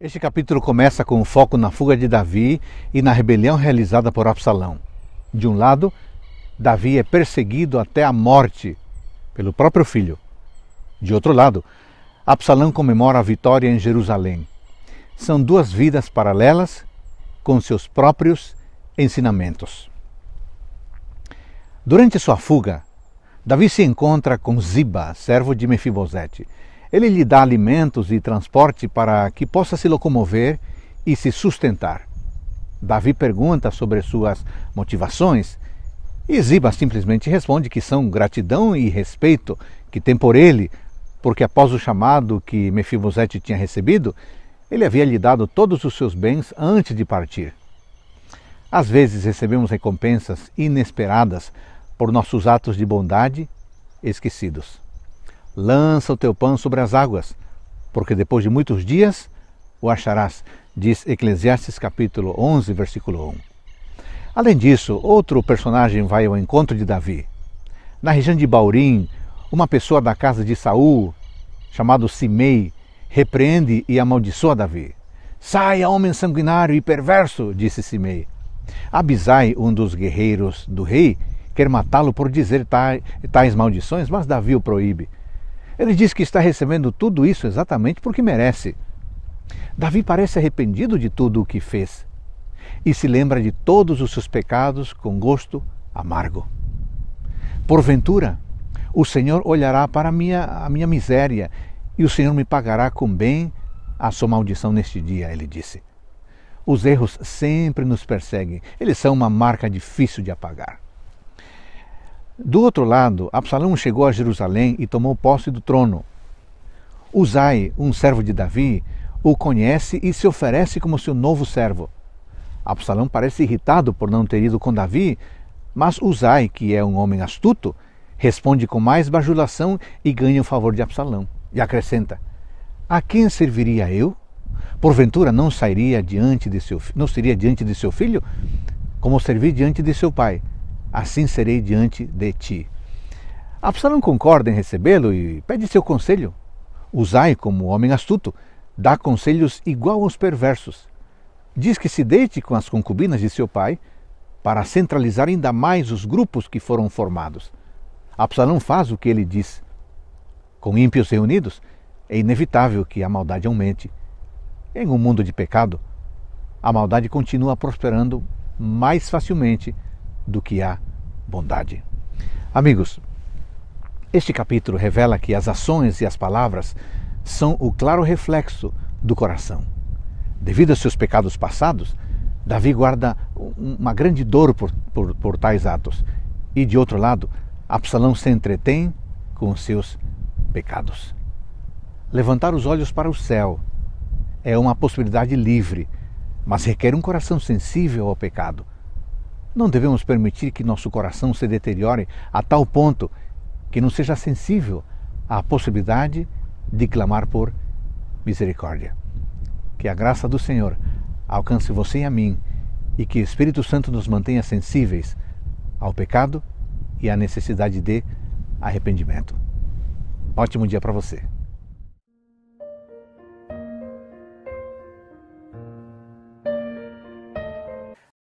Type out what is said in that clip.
Este capítulo começa com o foco na fuga de Davi e na rebelião realizada por Absalão. De um lado, Davi é perseguido até a morte pelo próprio filho. De outro lado, Absalão comemora a vitória em Jerusalém. São duas vidas paralelas com seus próprios ensinamentos. Durante sua fuga, Davi se encontra com Ziba, servo de Mefibosete. Ele lhe dá alimentos e transporte para que possa se locomover e se sustentar. Davi pergunta sobre suas motivações e Ziba simplesmente responde que são gratidão e respeito que tem por ele, porque após o chamado que Mefibosete tinha recebido, ele havia lhe dado todos os seus bens antes de partir. Às vezes recebemos recompensas inesperadas por nossos atos de bondade esquecidos. Lança o teu pão sobre as águas, porque depois de muitos dias o acharás, diz Eclesiastes capítulo 11, versículo 1. Além disso, outro personagem vai ao encontro de Davi. Na região de Baurim, uma pessoa da casa de Saul, chamado Simei, repreende e amaldiçoa Davi. Saia, homem sanguinário e perverso, disse Simei. Abisai, um dos guerreiros do rei, quer matá-lo por dizer tais maldições, mas Davi o proíbe. Ele diz que está recebendo tudo isso exatamente porque merece. Davi parece arrependido de tudo o que fez e se lembra de todos os seus pecados com gosto amargo. Porventura, o Senhor olhará para a minha, a minha miséria e o Senhor me pagará com bem a sua maldição neste dia, ele disse. Os erros sempre nos perseguem, eles são uma marca difícil de apagar. Do outro lado, Absalão chegou a Jerusalém e tomou posse do trono. Uzai, um servo de Davi, o conhece e se oferece como seu novo servo. Absalão parece irritado por não ter ido com Davi, mas Uzai, que é um homem astuto, responde com mais bajulação e ganha o favor de Absalão. E acrescenta: A quem serviria eu? Porventura não sairia diante de seu não seria diante de seu filho como servi diante de seu pai? assim serei diante de ti. Absalão concorda em recebê-lo e pede seu conselho. Usai como homem astuto, dá conselhos igual aos perversos. Diz que se deite com as concubinas de seu pai para centralizar ainda mais os grupos que foram formados. Absalão faz o que ele diz. Com ímpios reunidos, é inevitável que a maldade aumente. Em um mundo de pecado, a maldade continua prosperando mais facilmente do que a bondade. Amigos, este capítulo revela que as ações e as palavras são o claro reflexo do coração. Devido aos seus pecados passados, Davi guarda uma grande dor por, por, por tais atos. E de outro lado, Absalão se entretém com os seus pecados. Levantar os olhos para o céu é uma possibilidade livre, mas requer um coração sensível ao pecado não devemos permitir que nosso coração se deteriore a tal ponto que não seja sensível à possibilidade de clamar por misericórdia. Que a graça do Senhor alcance você e a mim e que o Espírito Santo nos mantenha sensíveis ao pecado e à necessidade de arrependimento. Ótimo dia para você!